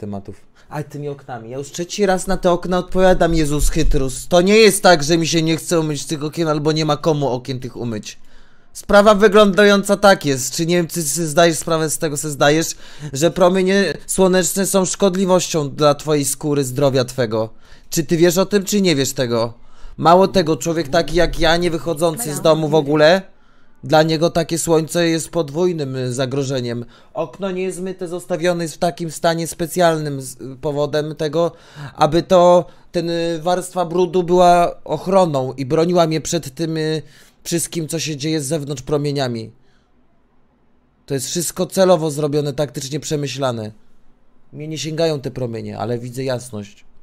tematów. A tymi oknami. Ja już trzeci raz na te okna odpowiadam, Jezus Chytrus. To nie jest tak, że mi się nie chce umyć tych okien, albo nie ma komu okien tych umyć. Sprawa wyglądająca tak jest. Czy nie wiem, czy sobie zdajesz sprawę z tego, co zdajesz, że promienie słoneczne są szkodliwością dla twojej skóry, zdrowia twego. Czy ty wiesz o tym, czy nie wiesz tego? Mało tego, człowiek taki jak ja, nie wychodzący z domu w ogóle, dla niego takie słońce jest podwójnym zagrożeniem. Okno nie jest myte, zostawione jest w takim stanie specjalnym y, powodem tego, aby to ten y, warstwa brudu była ochroną i broniła mnie przed tym y, wszystkim, co się dzieje z zewnątrz promieniami. To jest wszystko celowo zrobione, taktycznie przemyślane. Mnie nie sięgają te promienie, ale widzę jasność.